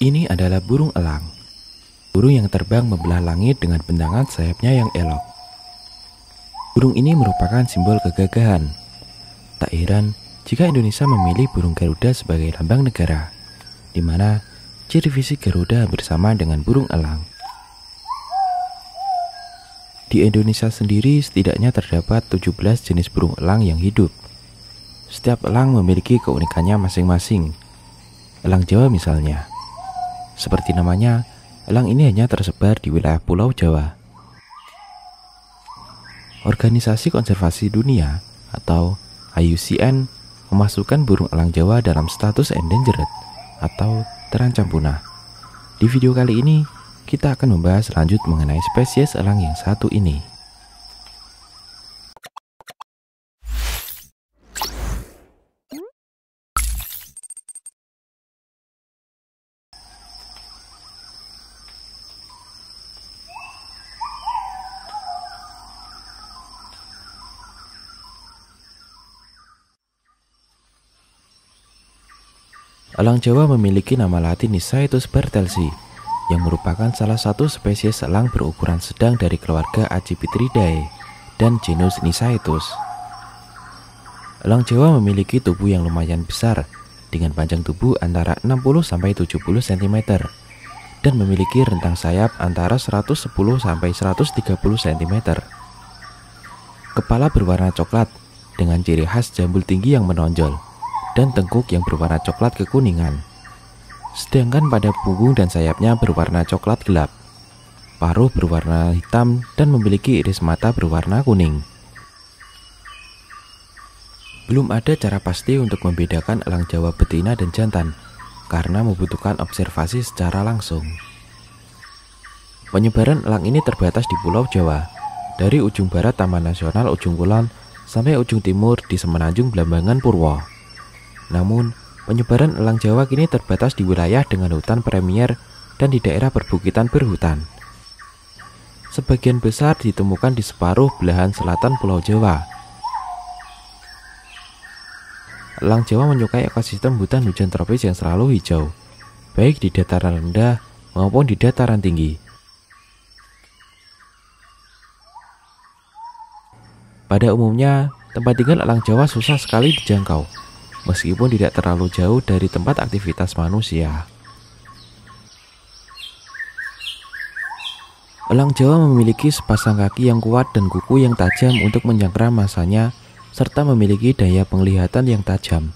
Ini adalah burung elang. Burung yang terbang membelah langit dengan bentangan sayapnya yang elok. Burung ini merupakan simbol kegagahan. Tak heran jika Indonesia memilih burung Garuda sebagai lambang negara, di mana ciri fisik Garuda bersama dengan burung elang. Di Indonesia sendiri setidaknya terdapat 17 jenis burung elang yang hidup. Setiap elang memiliki keunikannya masing-masing. Elang Jawa misalnya, seperti namanya, elang ini hanya tersebar di wilayah Pulau Jawa. Organisasi Konservasi Dunia atau IUCN memasukkan burung elang Jawa dalam status endangered atau terancam punah. Di video kali ini, kita akan membahas lanjut mengenai spesies elang yang satu ini. Elang Jawa memiliki nama latin Nisaetus bertelsi, yang merupakan salah satu spesies elang berukuran sedang dari keluarga Accipitridae dan genus Nisaetus. Elang Jawa memiliki tubuh yang lumayan besar, dengan panjang tubuh antara 60 70 cm dan memiliki rentang sayap antara 110 130 cm. Kepala berwarna coklat dengan ciri khas jambul tinggi yang menonjol dan tengkuk yang berwarna coklat kekuningan. Sedangkan pada punggung dan sayapnya berwarna coklat gelap. Paruh berwarna hitam dan memiliki iris mata berwarna kuning. Belum ada cara pasti untuk membedakan elang Jawa betina dan jantan karena membutuhkan observasi secara langsung. Penyebaran elang ini terbatas di Pulau Jawa, dari ujung barat Taman Nasional Ujung Kulon sampai ujung timur di Semenanjung Blambangan Purwo. Namun, penyebaran elang Jawa kini terbatas di wilayah dengan hutan premier dan di daerah perbukitan berhutan. Sebagian besar ditemukan di separuh belahan selatan Pulau Jawa. Elang Jawa menyukai ekosistem hutan hujan tropis yang selalu hijau, baik di dataran rendah maupun di dataran tinggi. Pada umumnya, tempat tinggal elang Jawa susah sekali dijangkau meskipun tidak terlalu jauh dari tempat aktivitas manusia. Elang Jawa memiliki sepasang kaki yang kuat dan kuku yang tajam untuk menjangkram masanya serta memiliki daya penglihatan yang tajam.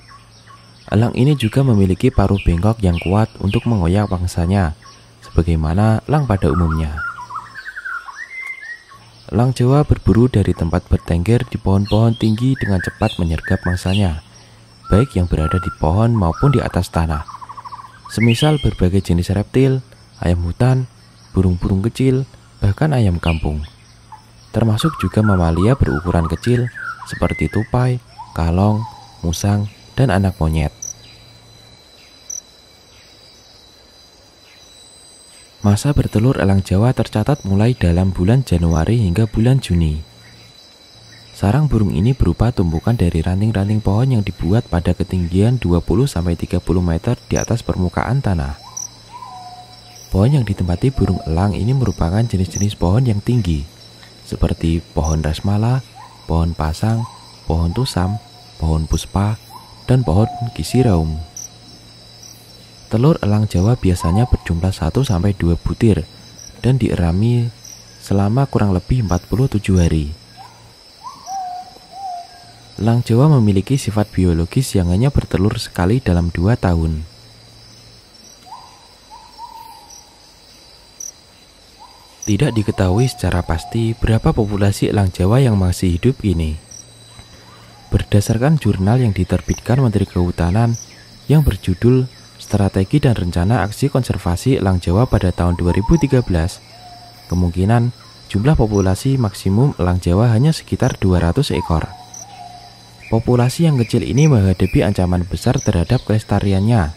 Elang ini juga memiliki paruh bengkok yang kuat untuk mengoyak pangsanya, sebagaimana elang pada umumnya. Elang Jawa berburu dari tempat bertengger di pohon-pohon tinggi dengan cepat menyergap mangsanya baik yang berada di pohon maupun di atas tanah. Semisal berbagai jenis reptil, ayam hutan, burung-burung kecil, bahkan ayam kampung. Termasuk juga mamalia berukuran kecil seperti tupai, kalong, musang, dan anak monyet. Masa bertelur elang Jawa tercatat mulai dalam bulan Januari hingga bulan Juni. Sarang burung ini berupa tumbukan dari ranting-ranting pohon yang dibuat pada ketinggian 20-30 meter di atas permukaan tanah. Pohon yang ditempati burung elang ini merupakan jenis-jenis pohon yang tinggi, seperti pohon rasmala, pohon pasang, pohon tusam, pohon puspa, dan pohon kisiraum. Telur elang Jawa biasanya berjumlah 1-2 butir dan dierami selama kurang lebih 47 hari. Lang Jawa memiliki sifat biologis yang hanya bertelur sekali dalam dua tahun. Tidak diketahui secara pasti berapa populasi elang Jawa yang masih hidup ini. Berdasarkan jurnal yang diterbitkan Menteri Kehutanan yang berjudul Strategi dan Rencana Aksi Konservasi Elang Jawa pada tahun 2013, kemungkinan jumlah populasi maksimum elang Jawa hanya sekitar 200 ekor. Populasi yang kecil ini menghadapi ancaman besar terhadap kelestariannya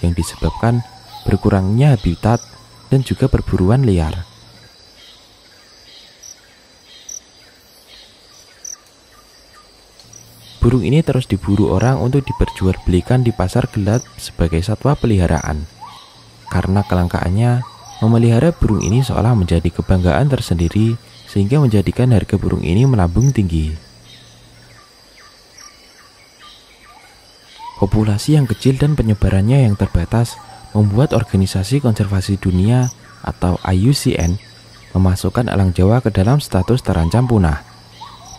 yang disebabkan berkurangnya habitat dan juga perburuan liar. Burung ini terus diburu orang untuk diperjualbelikan di pasar gelap sebagai satwa peliharaan. Karena kelangkaannya, memelihara burung ini seolah menjadi kebanggaan tersendiri sehingga menjadikan harga burung ini melambung tinggi. Populasi yang kecil dan penyebarannya yang terbatas membuat Organisasi Konservasi Dunia atau IUCN memasukkan elang Jawa ke dalam status terancam punah.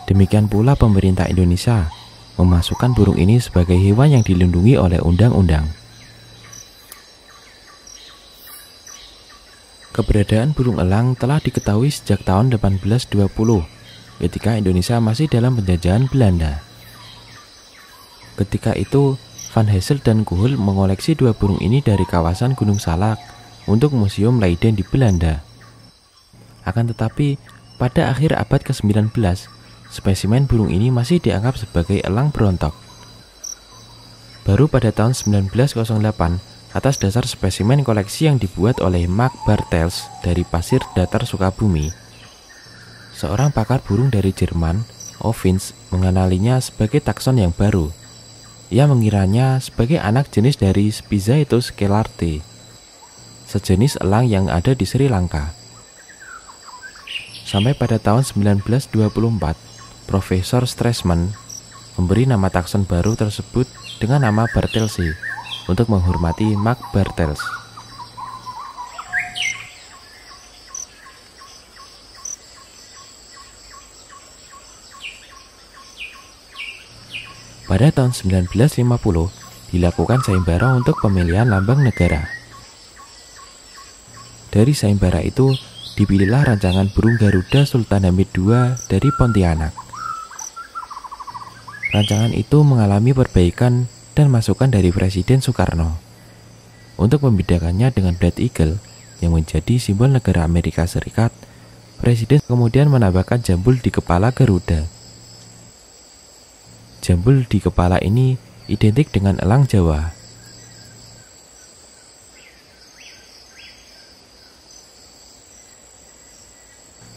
Demikian pula pemerintah Indonesia memasukkan burung ini sebagai hewan yang dilindungi oleh undang-undang. Keberadaan burung elang telah diketahui sejak tahun 1820 ketika Indonesia masih dalam penjajahan Belanda. Ketika itu, Van Hessel dan Kuhl mengoleksi dua burung ini dari kawasan Gunung Salak untuk Museum Leiden di Belanda. Akan tetapi, pada akhir abad ke-19, spesimen burung ini masih dianggap sebagai elang berontok. Baru pada tahun 1908, atas dasar spesimen koleksi yang dibuat oleh Mark Bartels dari pasir datar Sukabumi, seorang pakar burung dari Jerman, Ovins, mengenalinya sebagai takson yang baru – ia mengiranya sebagai anak jenis dari Spizaetus kelarte, sejenis elang yang ada di Sri Lanka. Sampai pada tahun 1924, Profesor Stressman memberi nama takson baru tersebut dengan nama Bartelsi untuk menghormati Mark Bartels. Pada tahun 1950, dilakukan saimbara untuk pemilihan lambang negara. Dari saimbara itu, dipilihlah rancangan burung Garuda Sultan Hamid II dari Pontianak. Rancangan itu mengalami perbaikan dan masukan dari Presiden Soekarno untuk membedakannya dengan Black Eagle yang menjadi simbol negara Amerika Serikat. Presiden kemudian menambahkan jambul di kepala Garuda jambul di kepala ini identik dengan elang Jawa.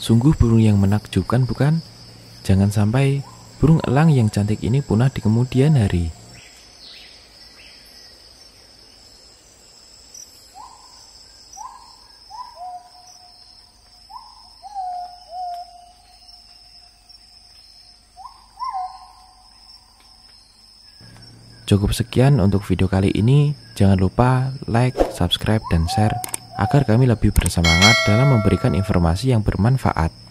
Sungguh burung yang menakjubkan bukan? Jangan sampai burung elang yang cantik ini punah di kemudian hari. Cukup sekian untuk video kali ini. Jangan lupa like, subscribe, dan share agar kami lebih bersemangat dalam memberikan informasi yang bermanfaat.